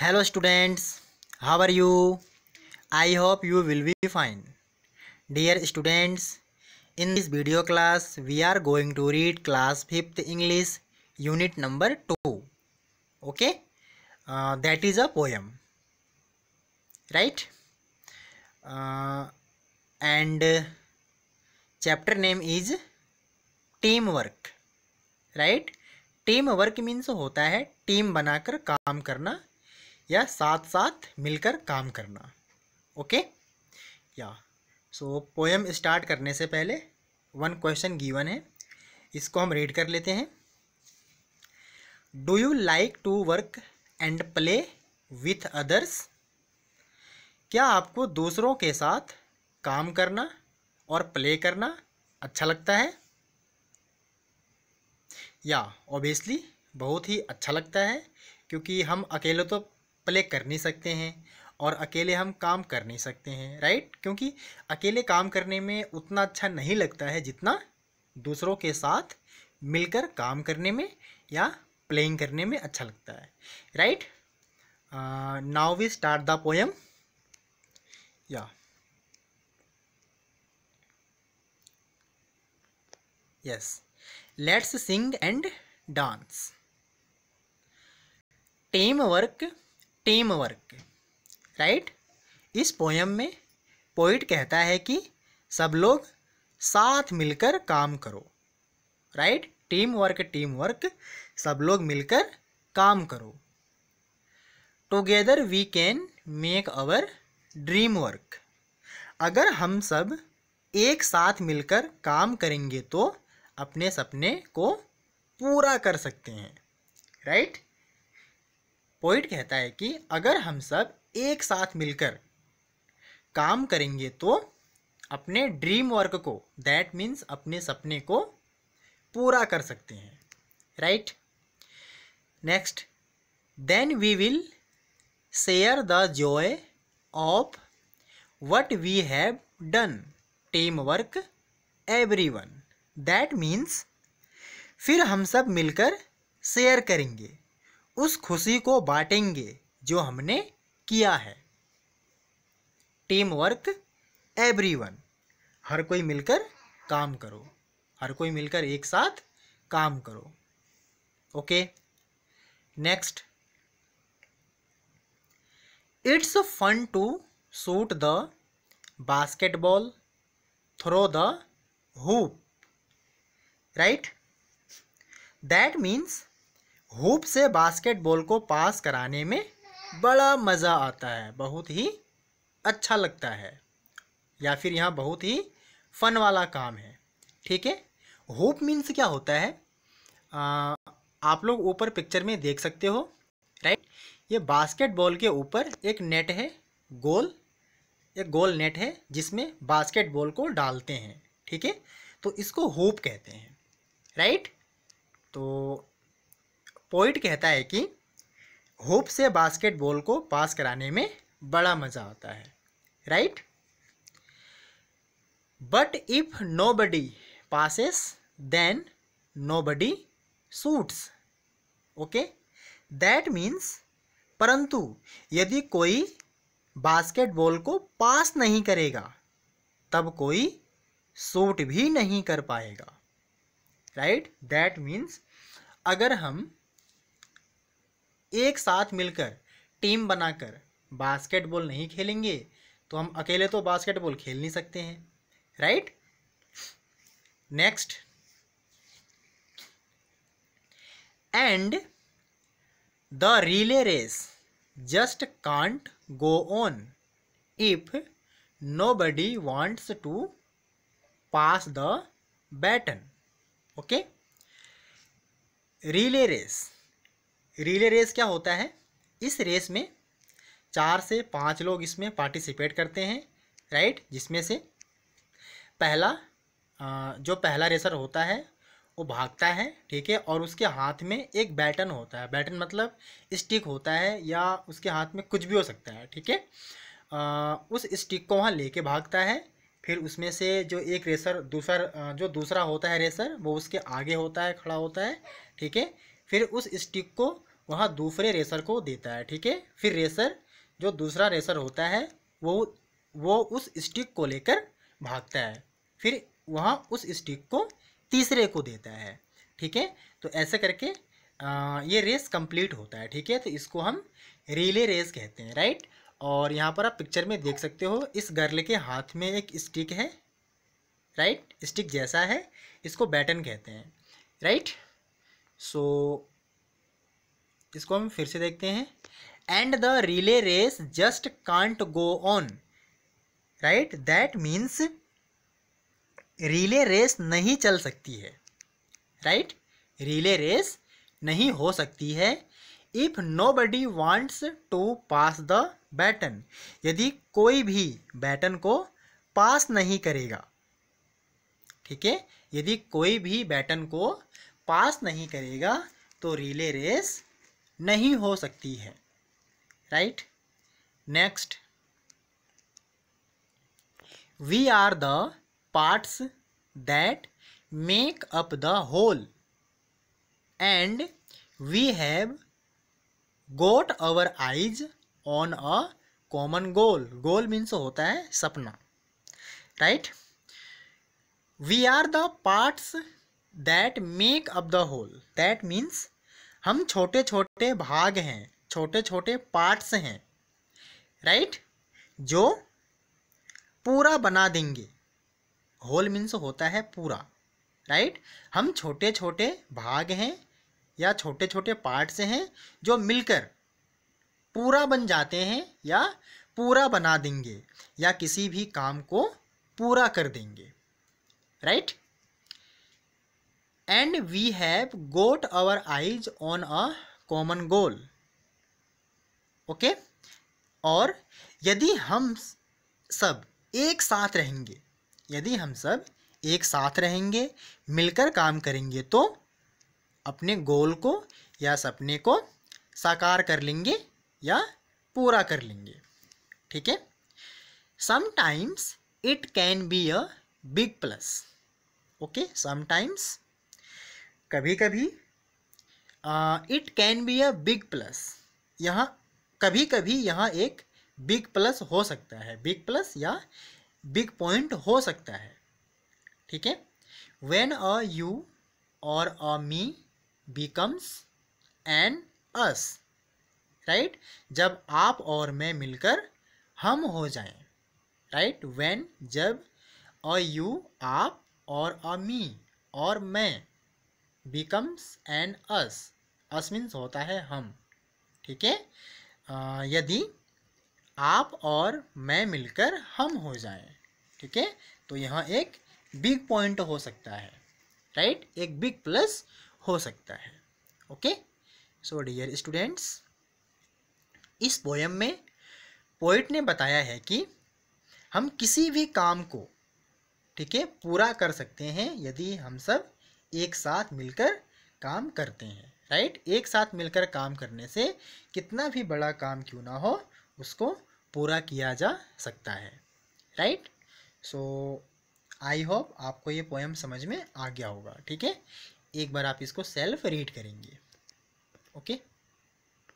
Hello students how are you I hope you will be fine dear students in this video class we are going to read class fifth English unit number two okay that is a poem right and chapter name is team work right team work means होता है team बनाकर काम करना या साथ साथ मिलकर काम करना ओके या सो पोएम स्टार्ट करने से पहले वन क्वेश्चन गिवन है इसको हम रीड कर लेते हैं do you like to work and play with others क्या आपको दूसरों के साथ काम करना और प्ले करना अच्छा लगता है या ओबियसली बहुत ही अच्छा लगता है क्योंकि हम अकेले तो प्ले कर नहीं सकते हैं और अकेले हम काम कर नहीं सकते हैं राइट क्योंकि अकेले काम करने में उतना अच्छा नहीं लगता है जितना दूसरों के साथ मिलकर काम करने में या प्लेइंग करने में अच्छा लगता है right now we start the poem या yes let's sing and dance team work team work right इस पोयम में पोइट कहता है कि सब लोग साथ मिलकर काम करो right team work team work सब लोग मिलकर काम करो together we can make our dream work अगर हम सब एक साथ मिलकर काम करेंगे तो अपने सपने को पूरा कर सकते हैं राइट right? पोइट कहता है कि अगर हम सब एक साथ मिलकर काम करेंगे तो अपने ड्रीम वर्क को दैट मीन्स अपने सपने को पूरा कर सकते हैं right next then we will share the joy of what we have done team work every one that means फिर हम सब मिलकर शेयर करेंगे उस खुशी को बांटेंगे जो हमने किया है टीम वर्क एवरीवन हर कोई मिलकर काम करो हर कोई मिलकर एक साथ काम करो okay next it's fun to shoot the basketball through the hoop right that means hoop से बास्केटबॉल को पास कराने में बड़ा मज़ा आता है बहुत ही अच्छा लगता है या फिर यहाँ बहुत ही फन वाला काम है ठीक है होप मीन्स क्या होता है आ, आप लोग ऊपर पिक्चर में देख सकते हो राइट ये बास्केटबॉल के ऊपर एक नेट है गोल एक गोल नेट है जिसमें बास्केटबॉल को डालते हैं ठीक है तो इसको होप कहते हैं राइट तो पोइट कहता है कि होप से बास्केटबॉल को पास कराने में बड़ा मज़ा आता है right but if nobody passes then nobody shoots okay that means परंतु यदि कोई बास्केटबॉल को पास नहीं करेगा तब कोई सूट भी नहीं कर पाएगा राइट दैट मीन्स अगर हम एक साथ मिलकर टीम बनाकर बास्केटबॉल नहीं खेलेंगे तो हम अकेले तो बास्केटबॉल खेल नहीं सकते हैं right next and the relay race just can't go on if nobody wants to pass the baton okay relay race relay race क्या होता है इस रेस में चार से पाँच लोग इसमें पार्टिसिपेट करते हैं राइट जिसमें से पहला जो पहला रेसर होता है वो भागता है ठीक है और उसके हाथ में एक बैटन होता है बैटन मतलब स्टिक होता है या उसके हाथ में कुछ भी हो सकता है ठीक है उस स्टिक को वहाँ लेके भागता है फिर उसमें से जो एक रेसर दूसरा जो दूसरा होता है रेसर वो उसके आगे होता है खड़ा होता है ठीक है फिर उस स्टिक को वहाँ दूसरे रेसर को देता है ठीक है फिर रेसर जो दूसरा रेसर होता है वो वो उस स्टिक को लेकर भागता है फिर वहाँ उस स्टिक को तीसरे को देता है ठीक है तो ऐसे करके आ, ये रेस कंप्लीट होता है ठीक है तो इसको हम रिले रेस कहते हैं राइट और यहाँ पर आप पिक्चर में देख सकते हो इस गर्ल के हाथ में एक स्टिक है राइट स्टिक जैसा है इसको बैटन कहते हैं राइट सो इसको हम फिर से देखते हैं and the relay race just can't go on right that means relay race नहीं चल सकती है राइट रिले रेस नहीं हो सकती है if nobody wants to pass the baton यदि कोई भी बैटन को पास नहीं करेगा ठीक है यदि कोई भी बैटन को पास नहीं करेगा तो रिले रेस नहीं हो सकती है right next we are the parts that make up the whole and we have got our eyes on a common goal goal means होता है सपना right we are the parts that make up the whole that means हम छोटे छोटे भाग हैं छोटे छोटे पार्ट्स हैं राइट जो पूरा बना देंगे होल मीन्स होता है पूरा राइट हम छोटे छोटे भाग हैं या छोटे छोटे पार्ट्स हैं जो मिलकर पूरा बन जाते हैं या पूरा बना देंगे या किसी भी काम को पूरा कर देंगे right and we have got our eyes on a common goal okay और यदि हम सब एक साथ रहेंगे यदि हम सब एक साथ रहेंगे मिलकर काम करेंगे तो अपने गोल को या सपने को साकार कर लेंगे या पूरा कर लेंगे ठीक है sometimes it can be a big plus okay sometimes कभी कभी it can be a big plus यहाँ कभी कभी यहाँ एक बिग प्लस हो सकता है बिग प्लस या बिग पॉइंट हो सकता है ठीक है वेन अ यू और a me becomes an us right जब आप और मैं मिलकर हम हो जाएं राइट right? वेन जब अ यू आप और अ मी और मैं becomes and us us means होता है हम ठीक है यदि आप और मैं मिलकर हम हो जाएं ठीक है तो यहाँ एक बिग पॉइंट हो सकता है राइट right? एक बिग प्लस हो सकता है ओके सो डियर स्टूडेंट्स इस पोयम में पोइट ने बताया है कि हम किसी भी काम को ठीक है पूरा कर सकते हैं यदि हम सब एक साथ मिलकर काम करते हैं राइट एक साथ मिलकर काम करने से कितना भी बड़ा काम क्यों ना हो उसको पूरा किया जा सकता है राइट सो आई होप आपको ये पोएम समझ में आ गया होगा ठीक है एक बार आप इसको सेल्फ रीड करेंगे ओके okay?